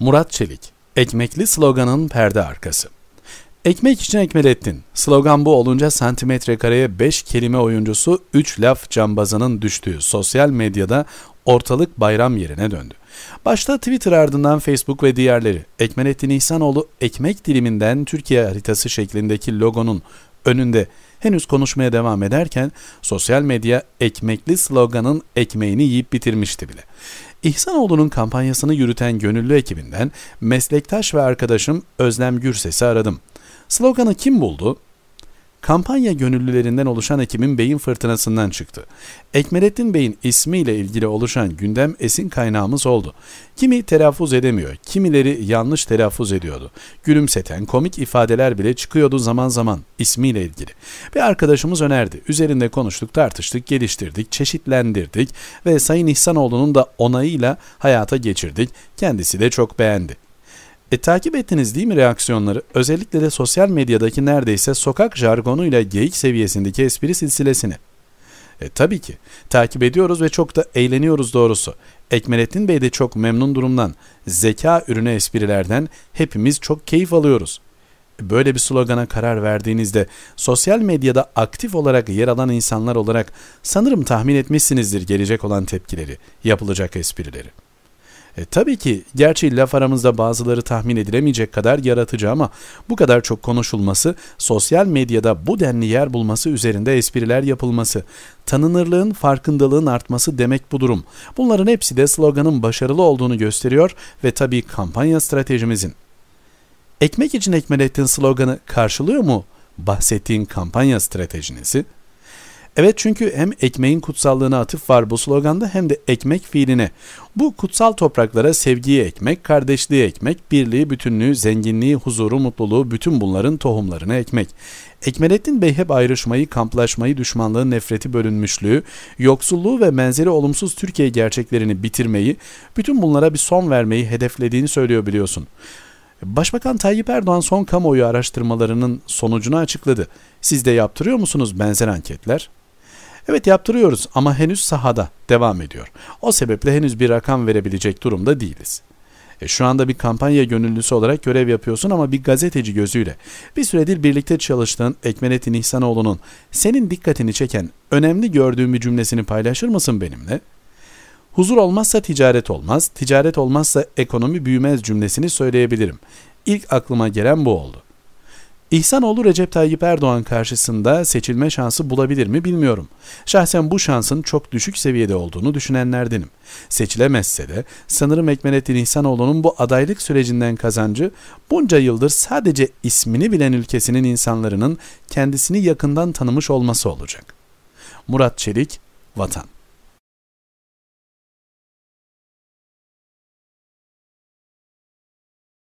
Murat Çelik, Ekmekli sloganın perde arkası. Ekmek için Ekmelettin. Slogan bu olunca santimetre kareye 5 kelime oyuncusu 3 laf cambazının düştüğü sosyal medyada ortalık bayram yerine döndü. Başta Twitter ardından Facebook ve diğerleri Ekmelettin İhsanoğlu ekmek diliminden Türkiye haritası şeklindeki logonun önünde henüz konuşmaya devam ederken sosyal medya ekmekli sloganın ekmeğini yiyip bitirmişti bile. İhsanoğlu'nun kampanyasını yürüten gönüllü ekibinden meslektaş ve arkadaşım Özlem Gürses'i aradım. Sloganı kim buldu? Kampanya gönüllülerinden oluşan ekibin beyin fırtınasından çıktı. Ekmelettin Bey'in ismiyle ilgili oluşan gündem esin kaynağımız oldu. Kimi telaffuz edemiyor, kimileri yanlış telaffuz ediyordu. Gülümseten komik ifadeler bile çıkıyordu zaman zaman ismiyle ilgili. Bir arkadaşımız önerdi. Üzerinde konuştuk, tartıştık, geliştirdik, çeşitlendirdik ve Sayın İhsanoğlu'nun da onayıyla hayata geçirdik. Kendisi de çok beğendi. E takip ettiniz değil mi reaksiyonları? Özellikle de sosyal medyadaki neredeyse sokak jargonuyla geyik seviyesindeki espri silsilesini. E tabii ki. Takip ediyoruz ve çok da eğleniyoruz doğrusu. Ekmelettin Bey de çok memnun durumdan. Zeka ürünü esprilerden hepimiz çok keyif alıyoruz. E, böyle bir slogana karar verdiğinizde sosyal medyada aktif olarak yer alan insanlar olarak sanırım tahmin etmişsinizdir gelecek olan tepkileri, yapılacak esprileri. E, tabii ki gerçi laf aramızda bazıları tahmin edilemeyecek kadar yaratıcı ama bu kadar çok konuşulması, sosyal medyada bu denli yer bulması üzerinde espriler yapılması, tanınırlığın, farkındalığın artması demek bu durum. Bunların hepsi de sloganın başarılı olduğunu gösteriyor ve tabii kampanya stratejimizin. Ekmek için Ekmelettin sloganı karşılıyor mu bahsettiğin kampanya stratejinizi? Evet çünkü hem ekmeğin kutsallığına atıf var bu sloganda hem de ekmek fiiline. Bu kutsal topraklara sevgiyi ekmek, kardeşliği ekmek, birliği, bütünlüğü, zenginliği, huzuru, mutluluğu bütün bunların tohumlarını ekmek. Ekmelettin Bey hep ayrışmayı, kamplaşmayı, düşmanlığı, nefreti, bölünmüşlüğü, yoksulluğu ve benzeri olumsuz Türkiye gerçeklerini bitirmeyi, bütün bunlara bir son vermeyi hedeflediğini söylüyor biliyorsun. Başbakan Tayyip Erdoğan son kamuoyu araştırmalarının sonucunu açıkladı. Siz de yaptırıyor musunuz benzer anketler? Evet yaptırıyoruz ama henüz sahada devam ediyor. O sebeple henüz bir rakam verebilecek durumda değiliz. E şu anda bir kampanya gönüllüsü olarak görev yapıyorsun ama bir gazeteci gözüyle bir süredir birlikte çalıştığın Ekmelettin İhsanoğlu'nun senin dikkatini çeken önemli gördüğüm bir cümlesini paylaşır mısın benimle? Huzur olmazsa ticaret olmaz, ticaret olmazsa ekonomi büyümez cümlesini söyleyebilirim. İlk aklıma gelen bu oldu. İhsanoğlu Recep Tayyip Erdoğan karşısında seçilme şansı bulabilir mi bilmiyorum. Şahsen bu şansın çok düşük seviyede olduğunu düşünenlerdenim. Seçilemezse de sanırım Ekmelettin İhsanoğlu'nun bu adaylık sürecinden kazancı bunca yıldır sadece ismini bilen ülkesinin insanların kendisini yakından tanımış olması olacak. Murat Çelik, Vatan